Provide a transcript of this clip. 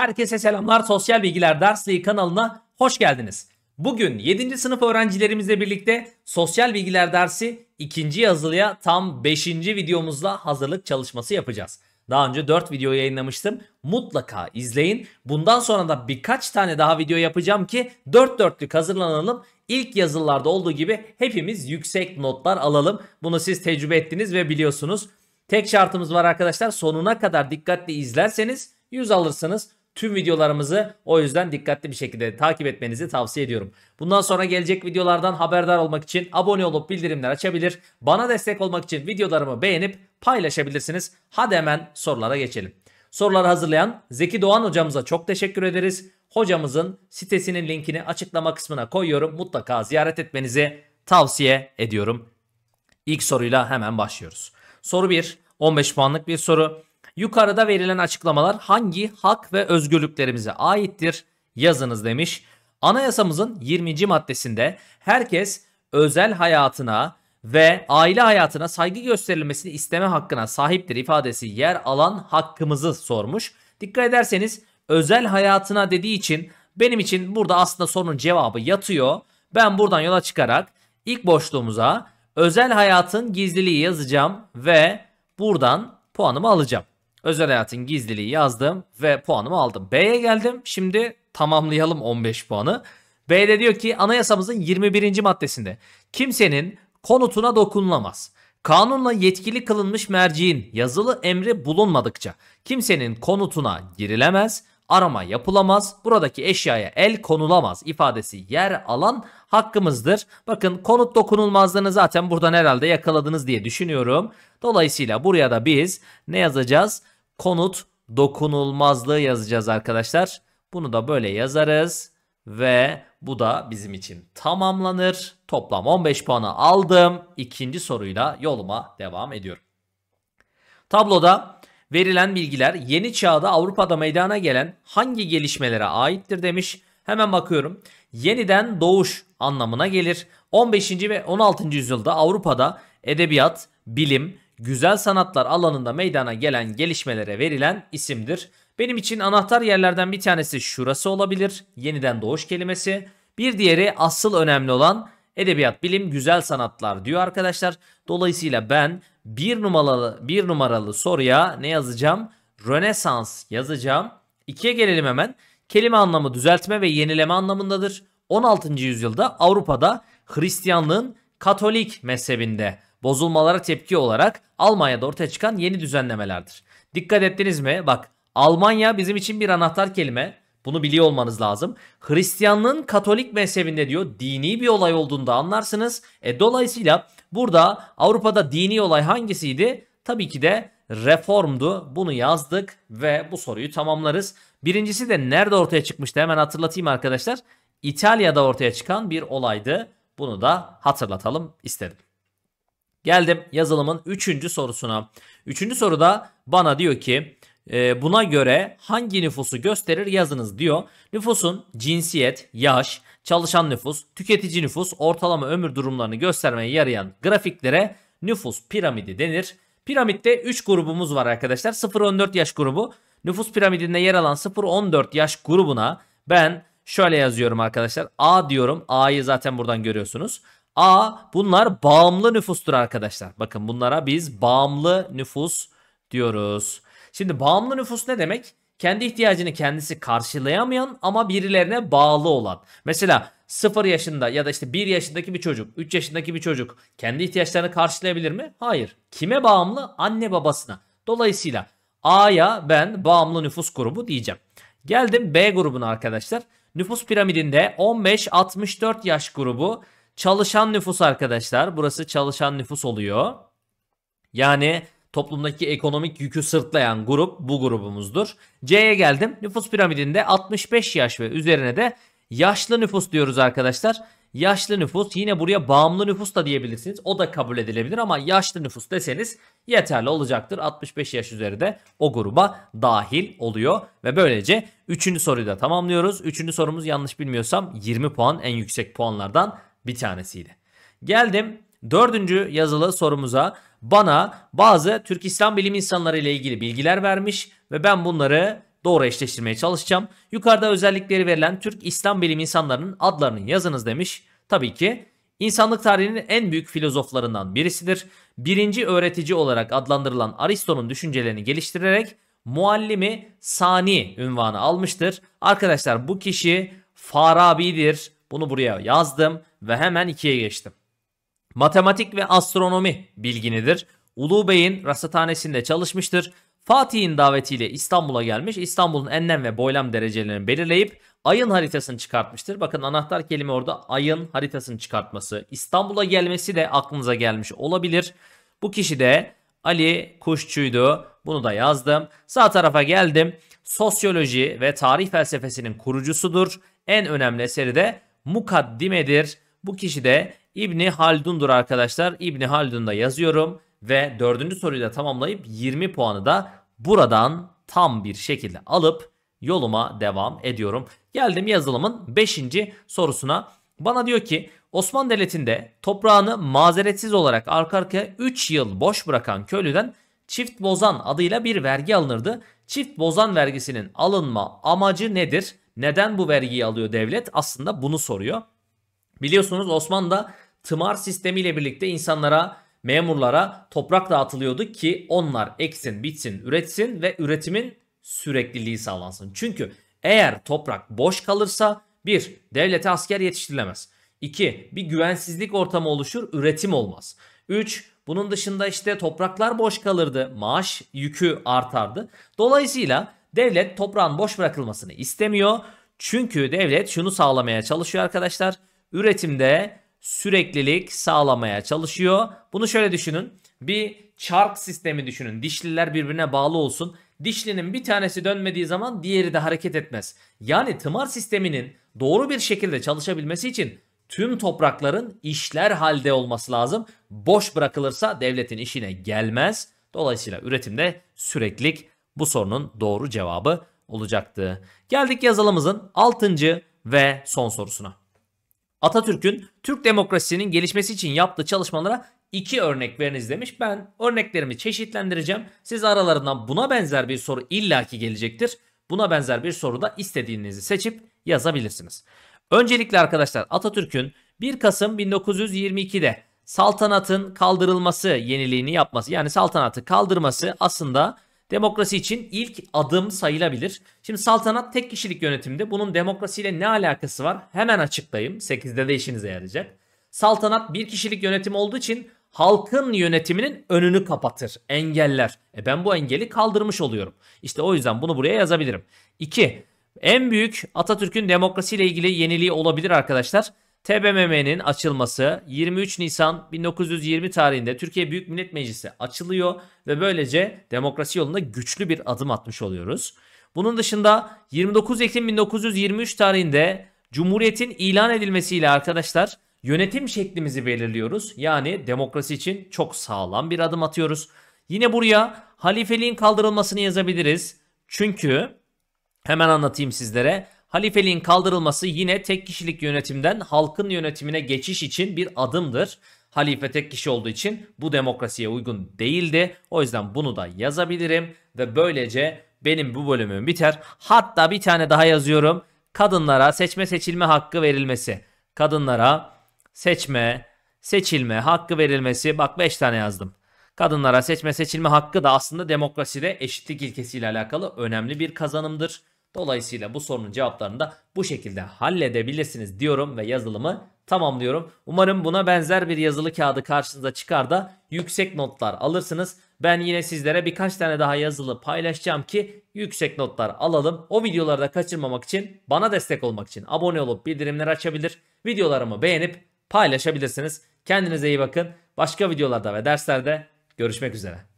Herkese selamlar. Sosyal Bilgiler Dersliği kanalına hoş geldiniz. Bugün 7. sınıf öğrencilerimizle birlikte Sosyal Bilgiler dersi 2. yazılıya tam 5. videomuzla hazırlık çalışması yapacağız. Daha önce 4 video yayınlamıştım. Mutlaka izleyin. Bundan sonra da birkaç tane daha video yapacağım ki 4 dörtlük hazırlanalım. İlk yazılılarda olduğu gibi hepimiz yüksek notlar alalım. Bunu siz tecrübe ettiniz ve biliyorsunuz. Tek şartımız var arkadaşlar. Sonuna kadar dikkatli izlerseniz 100 alırsınız tüm videolarımızı o yüzden dikkatli bir şekilde takip etmenizi tavsiye ediyorum. Bundan sonra gelecek videolardan haberdar olmak için abone olup bildirimler açabilir. Bana destek olmak için videolarımı beğenip paylaşabilirsiniz. Hadi hemen sorulara geçelim. Soruları hazırlayan Zeki Doğan hocamıza çok teşekkür ederiz. Hocamızın sitesinin linkini açıklama kısmına koyuyorum. Mutlaka ziyaret etmenizi tavsiye ediyorum. İlk soruyla hemen başlıyoruz. Soru 1, 15 puanlık bir soru. Yukarıda verilen açıklamalar hangi hak ve özgürlüklerimize aittir yazınız demiş. Anayasamızın 20. maddesinde herkes özel hayatına ve aile hayatına saygı gösterilmesini isteme hakkına sahiptir ifadesi yer alan hakkımızı sormuş. Dikkat ederseniz özel hayatına dediği için benim için burada aslında sorunun cevabı yatıyor. Ben buradan yola çıkarak ilk boşluğumuza özel hayatın gizliliği yazacağım ve buradan puanımı alacağım. Özel hayatın gizliliği yazdım ve puanımı aldım. B'ye geldim. Şimdi tamamlayalım 15 puanı. B'de diyor ki anayasamızın 21. maddesinde kimsenin konutuna dokunulamaz. Kanunla yetkili kılınmış merciğin yazılı emri bulunmadıkça kimsenin konutuna girilemez, arama yapılamaz, buradaki eşyaya el konulamaz ifadesi yer alan hakkımızdır. Bakın konut dokunulmazlığını zaten buradan herhalde yakaladınız diye düşünüyorum. Dolayısıyla buraya da biz ne yazacağız? konut dokunulmazlığı yazacağız arkadaşlar. Bunu da böyle yazarız ve bu da bizim için tamamlanır. Toplam 15 puanı aldım. İkinci soruyla yoluma devam ediyorum. Tabloda verilen bilgiler yeni çağda Avrupa'da meydana gelen hangi gelişmelere aittir demiş. Hemen bakıyorum. Yeniden doğuş anlamına gelir. 15. ve 16. yüzyılda Avrupa'da edebiyat, bilim, güzel sanatlar alanında meydana gelen gelişmelere verilen isimdir. Benim için anahtar yerlerden bir tanesi şurası olabilir. Yeniden doğuş kelimesi. Bir diğeri asıl önemli olan edebiyat, bilim, güzel sanatlar diyor arkadaşlar. Dolayısıyla ben bir numaralı, bir numaralı soruya ne yazacağım? Rönesans yazacağım. İkiye gelelim hemen. Kelime anlamı düzeltme ve yenileme anlamındadır. 16. yüzyılda Avrupa'da Hristiyanlığın Katolik mezhebinde bozulmalara tepki olarak Almanya'da ortaya çıkan yeni düzenlemelerdir. Dikkat ettiniz mi? Bak Almanya bizim için bir anahtar kelime. Bunu biliyor olmanız lazım. Hristiyanlığın Katolik mezhebinde diyor dini bir olay olduğunda anlarsınız. E, dolayısıyla burada Avrupa'da dini olay hangisiydi? Tabii ki de reformdu. Bunu yazdık ve bu soruyu tamamlarız. Birincisi de nerede ortaya çıkmıştı hemen hatırlatayım arkadaşlar. İtalya'da ortaya çıkan bir olaydı. Bunu da hatırlatalım istedim. Geldim yazılımın 3. sorusuna. 3. soruda bana diyor ki ee, buna göre hangi nüfusu gösterir yazınız diyor. Nüfusun cinsiyet, yaş, çalışan nüfus, tüketici nüfus, ortalama ömür durumlarını göstermeye yarayan grafiklere nüfus piramidi denir. Piramitte 3 grubumuz var arkadaşlar. 0-14 yaş grubu. Nüfus piramidinde yer alan 0-14 yaş grubuna ben şöyle yazıyorum arkadaşlar. A diyorum. A'yı zaten buradan görüyorsunuz. A bunlar bağımlı nüfustur arkadaşlar. Bakın bunlara biz bağımlı nüfus diyoruz. Şimdi bağımlı nüfus ne demek? Kendi ihtiyacını kendisi karşılayamayan ama birilerine bağlı olan. Mesela 0 yaşında ya da işte 1 yaşındaki bir çocuk, 3 yaşındaki bir çocuk kendi ihtiyaçlarını karşılayabilir mi? Hayır. Kime bağımlı? Anne babasına. Dolayısıyla A'ya ben bağımlı nüfus grubu diyeceğim. Geldim B grubuna arkadaşlar. Nüfus piramidinde 15-64 yaş grubu Çalışan nüfus arkadaşlar. Burası çalışan nüfus oluyor. Yani toplumdaki ekonomik yükü sırtlayan grup bu grubumuzdur. C'ye geldim. Nüfus piramidinde 65 yaş ve üzerine de yaşlı nüfus diyoruz arkadaşlar. Yaşlı nüfus yine buraya bağımlı nüfus da diyebilirsiniz. O da kabul edilebilir ama yaşlı nüfus deseniz yeterli olacaktır. 65 yaş üzeri de o gruba dahil oluyor. Ve böylece 3. soruyu da tamamlıyoruz. 3. sorumuz yanlış bilmiyorsam 20 puan en yüksek puanlardan bir tanesiydi. Geldim dördüncü yazılı sorumuza bana bazı Türk İslam bilim insanları ile ilgili bilgiler vermiş ve ben bunları doğru eşleştirmeye çalışacağım. Yukarıda özellikleri verilen Türk İslam bilim insanlarının adlarını yazınız demiş. Tabii ki insanlık tarihinin en büyük filozoflarından birisidir. Birinci öğretici olarak adlandırılan Aristo'nun düşüncelerini geliştirerek muallimi sani ünvanı almıştır. Arkadaşlar bu kişi Farabi'dir. Bunu buraya yazdım ve hemen ikiye geçtim. Matematik ve astronomi bilginidir. Ulu Bey'in rasathanesinde çalışmıştır. Fatih'in davetiyle İstanbul'a gelmiş. İstanbul'un enlem ve boylam derecelerini belirleyip ayın haritasını çıkartmıştır. Bakın anahtar kelime orada ayın haritasını çıkartması. İstanbul'a gelmesi de aklınıza gelmiş olabilir. Bu kişi de Ali Kuşçuydu. Bunu da yazdım. Sağ tarafa geldim. Sosyoloji ve tarih felsefesinin kurucusudur. En önemli eseri de Mukaddime'dir. Bu kişi de İbni Haldun'dur arkadaşlar. İbni Haldun'da yazıyorum ve dördüncü soruyu da tamamlayıp 20 puanı da buradan tam bir şekilde alıp yoluma devam ediyorum. Geldim yazılımın 5. sorusuna. Bana diyor ki Osmanlı Devleti'nde toprağını mazeretsiz olarak arka arkaya 3 yıl boş bırakan köylüden çift bozan adıyla bir vergi alınırdı. Çift bozan vergisinin alınma amacı nedir? Neden bu vergiyi alıyor devlet? Aslında bunu soruyor. Biliyorsunuz Osmanlı'da tımar sistemiyle birlikte insanlara, memurlara toprak dağıtılıyordu ki onlar eksin, bitsin, üretsin ve üretimin sürekliliği sağlansın. Çünkü eğer toprak boş kalırsa bir Devlete asker yetiştirilemez. 2. Bir güvensizlik ortamı oluşur, üretim olmaz. 3. Bunun dışında işte topraklar boş kalırdı, maaş yükü artardı. Dolayısıyla devlet toprağın boş bırakılmasını istemiyor. Çünkü devlet şunu sağlamaya çalışıyor arkadaşlar üretimde süreklilik sağlamaya çalışıyor. Bunu şöyle düşünün. Bir çark sistemi düşünün. Dişliler birbirine bağlı olsun. Dişlinin bir tanesi dönmediği zaman diğeri de hareket etmez. Yani tımar sisteminin doğru bir şekilde çalışabilmesi için tüm toprakların işler halde olması lazım. Boş bırakılırsa devletin işine gelmez. Dolayısıyla üretimde süreklilik bu sorunun doğru cevabı olacaktı. Geldik yazılımızın 6. ve son sorusuna. Atatürk'ün Türk demokrasisinin gelişmesi için yaptığı çalışmalara iki örnek veriniz demiş. Ben örneklerimi çeşitlendireceğim. Siz aralarından buna benzer bir soru illaki gelecektir. Buna benzer bir soruda istediğinizi seçip yazabilirsiniz. Öncelikle arkadaşlar Atatürk'ün 1 Kasım 1922'de saltanatın kaldırılması yeniliğini yapması yani saltanatı kaldırması aslında demokrasi için ilk adım sayılabilir. Şimdi saltanat tek kişilik yönetimde bunun demokrasiyle ne alakası var hemen açıklayayım. 8'de de işinize yarayacak. Saltanat bir kişilik yönetim olduğu için halkın yönetiminin önünü kapatır, engeller. E ben bu engeli kaldırmış oluyorum. İşte o yüzden bunu buraya yazabilirim. 2. En büyük Atatürk'ün demokrasiyle ilgili yeniliği olabilir arkadaşlar TBMM'nin açılması 23 Nisan 1920 tarihinde Türkiye Büyük Millet Meclisi açılıyor ve böylece demokrasi yolunda güçlü bir adım atmış oluyoruz. Bunun dışında 29 Ekim 1923 tarihinde Cumhuriyet'in ilan edilmesiyle arkadaşlar yönetim şeklimizi belirliyoruz. Yani demokrasi için çok sağlam bir adım atıyoruz. Yine buraya halifeliğin kaldırılmasını yazabiliriz. Çünkü hemen anlatayım sizlere halifeliğin kaldırılması yine tek kişilik yönetimden halkın yönetimine geçiş için bir adımdır. Halife tek kişi olduğu için bu demokrasiye uygun değildi. O yüzden bunu da yazabilirim ve böylece benim bu bölümüm biter. Hatta bir tane daha yazıyorum. Kadınlara seçme seçilme hakkı verilmesi. Kadınlara seçme seçilme hakkı verilmesi. Bak 5 tane yazdım. Kadınlara seçme seçilme hakkı da aslında demokraside eşitlik ilkesiyle alakalı önemli bir kazanımdır. Dolayısıyla bu sorunun cevaplarını da bu şekilde halledebilirsiniz diyorum ve yazılımı tamamlıyorum. Umarım buna benzer bir yazılı kağıdı karşınıza çıkar da yüksek notlar alırsınız. Ben yine sizlere birkaç tane daha yazılı paylaşacağım ki yüksek notlar alalım. O videoları da kaçırmamak için bana destek olmak için abone olup bildirimleri açabilir. Videolarımı beğenip paylaşabilirsiniz. Kendinize iyi bakın. Başka videolarda ve derslerde görüşmek üzere.